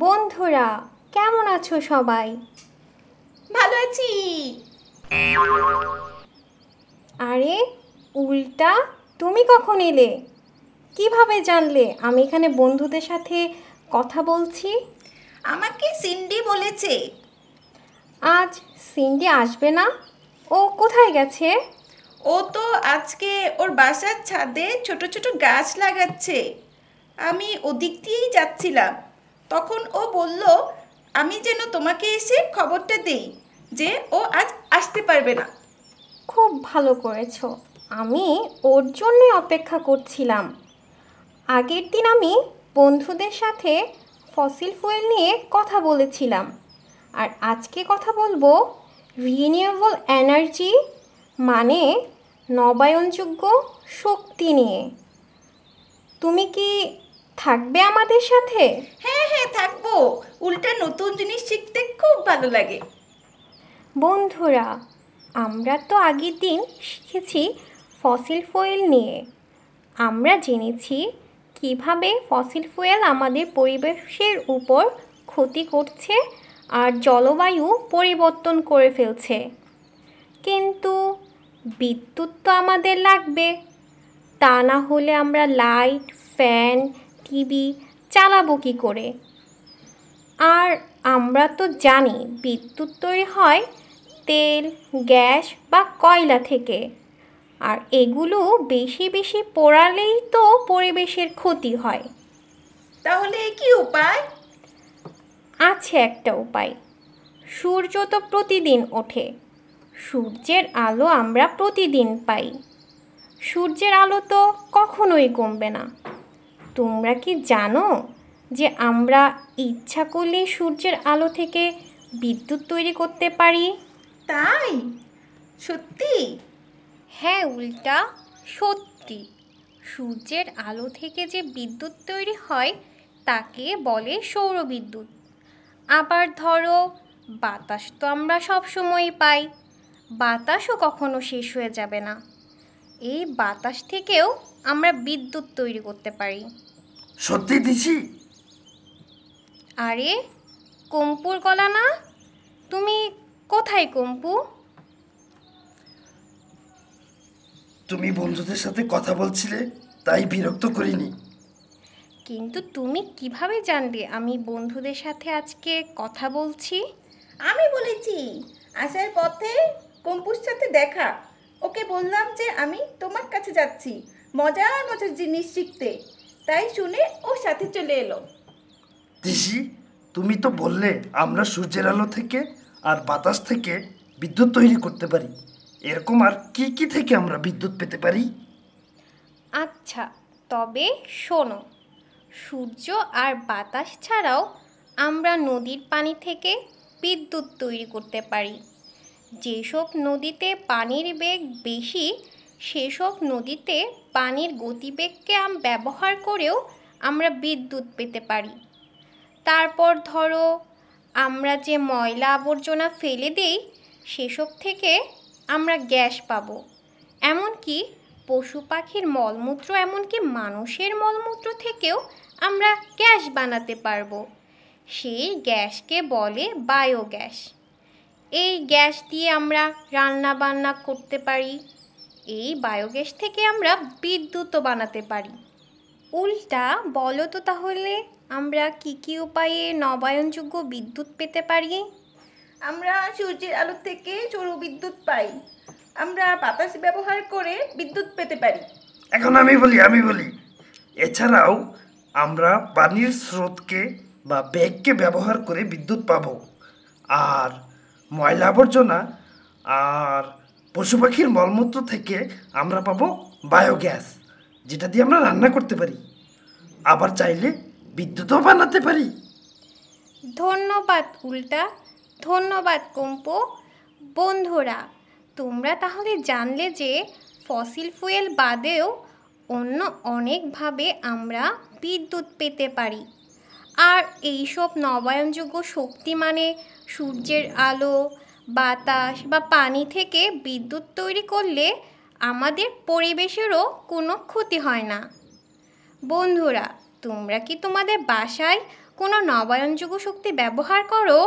বন্ধুরা কেমন আছো সবাই ভালো আছি আরে উল্টা তুমি কখন এলে কিভাবে জানলে আমি এখানে বন্ধুদের সাথে কথা বলছি আমাকে সিন্ডি বলেছে আজ সিন্ডি আসবে না ও কোথায় গেছে ও তো আজকে ওর বাসার ছাদে ছোট ছোট গাছ লাগাচ্ছে আমি ওদিক দিয়েই যাচ্ছিলাম তখন ও বলল আমি যেন তোমাকে এসে খবরটা দেই যে ও আজ আসতে পারবে না খুব ভালো করেছো আমি ওর জন্যই অপেক্ষা করছিলাম আগের দিন আমি বন্ধুদের সাথে ফসিল ফুয়েল নিয়ে কথা বলেছিলাম আর আজকে কথা বলবো রিনিউয়েবল এনার্জি মানে নবায়নযোগ্য শক্তি নিয়ে তুমি কি থাকবে আমাদের সাথে হ্যাঁ হ্যাঁ থাকবো উল্টা নতুন জিনিস শিখতে খুব ভালো লাগে বন্ধুরা আমরা তো আগের দিন শিখেছি ফসিল ফয়েল নিয়ে আমরা জেনেছি কিভাবে ফসিল ফুয়েল আমাদের পরিবেশের উপর ক্ষতি করছে আর জলবায়ু পরিবর্তন করে ফেলছে কিন্তু বিদ্যুৎ তো আমাদের লাগবে তা না হলে আমরা লাইট ফ্যান টিভি চালাবো কী করে আর আমরা তো জানি বিদ্যুৎ তৈরি হয় তেল গ্যাস বা কয়লা থেকে আর এগুলো বেশি বেশি পোড়ালেই তো পরিবেশের ক্ষতি হয় তাহলে কি উপায় আছে একটা উপায় সূর্য তো প্রতিদিন ওঠে সূর্যের আলো আমরা প্রতিদিন পাই সূর্যের আলো তো কখনোই কমবে না তোমরা কি জানো যে আমরা ইচ্ছা করলে সূর্যের আলো থেকে বিদ্যুৎ তৈরি করতে পারি তাই সত্যি হ্যাঁ উল্টা সত্যি সূর্যের আলো থেকে যে বিদ্যুৎ তৈরি হয় তাকে বলে সৌরবিদ্যুৎ আবার ধরো বাতাস তো আমরা সব সময় পাই বাতাসও কখনো শেষ হয়ে যাবে না এই বাতাস থেকেও আমরা বিদ্যুৎ তৈরি করতে পারি সত্যি দিছি আরে কম্পুর কলা না তুমি কোথায় কম্পু তুমি বন্ধুদের সাথে কথা বলছিলে তাই বিরক্ত করিনি কিন্তু তুমি কিভাবে জানলে আমি বন্ধুদের সাথে আজকে কথা বলছি আমি বলেছি আসার পথে কম্পুর সাথে দেখা ওকে বললাম যে আমি তোমার কাছে যাচ্ছি মজার মজার জিনিস শিখতে তাই শুনে ও সাথে চলে এলো দিশি তুমি তো বললে আমরা সূর্যের আলো থেকে আর বাতাস থেকে বিদ্যুৎ তৈরি করতে পারি এরকম আর কি কি থেকে আমরা বিদ্যুৎ পেতে পারি আচ্ছা তবে শোনো সূর্য আর বাতাস ছাড়াও আমরা নদীর পানি থেকে বিদ্যুৎ তৈরি করতে পারি যেসব নদীতে পানির বেগ বেশি সেসব নদীতে পানির গতিবেগকে ব্যবহার করেও আমরা বিদ্যুৎ পেতে পারি তারপর ধরো আমরা যে ময়লা আবর্জনা ফেলে দেই সেসব থেকে আমরা গ্যাস পাব এমনকি পশু পাখির মলমূত্র এমনকি মানুষের মলমূত্র থেকেও আমরা গ্যাস বানাতে পারবো সেই গ্যাসকে বলে বায়োগ্যাস এই গ্যাস দিয়ে আমরা রান্না বান্না করতে পারি এই বায়োগ্যাস থেকে আমরা বিদ্যুৎও বানাতে পারি উল্টা বলো তো তাহলে আমরা কি কি উপায়ে নবায়নযোগ্য বিদ্যুৎ পেতে পারি আমরা সূর্যের আলো থেকে চরু বিদ্যুৎ পাই আমরা বাতাস ব্যবহার করে বিদ্যুৎ পেতে পারি এখন আমি বলি আমি বলি এছাড়াও আমরা পানির স্রোতকে বা ব্যাগকে ব্যবহার করে বিদ্যুৎ পাব আর ময়লা আবর্জনা আর পশু পাখির মলমূত্র থেকে আমরা পাবো বায়োগ্যাস যেটা দিয়ে আমরা রান্না করতে পারি আবার চাইলে বিদ্যুৎও বানাতে পারি ধন্যবাদ উল্টা ধন্যবাদ কম্পো বন্ধুরা তোমরা তাহলে জানলে যে ফসিল ফুয়েল বাদেও অন্য অনেকভাবে আমরা বিদ্যুৎ পেতে পারি আর এইসব নবায়নযোগ্য শক্তি মানে সূর্যের আলো বাতাস বা পানি থেকে বিদ্যুৎ তৈরি করলে আমাদের পরিবেশেরও কোনো ক্ষতি হয় না বন্ধুরা তোমরা কি তোমাদের বাসায় কোনো নবায়নযোগ্য শক্তি ব্যবহার করো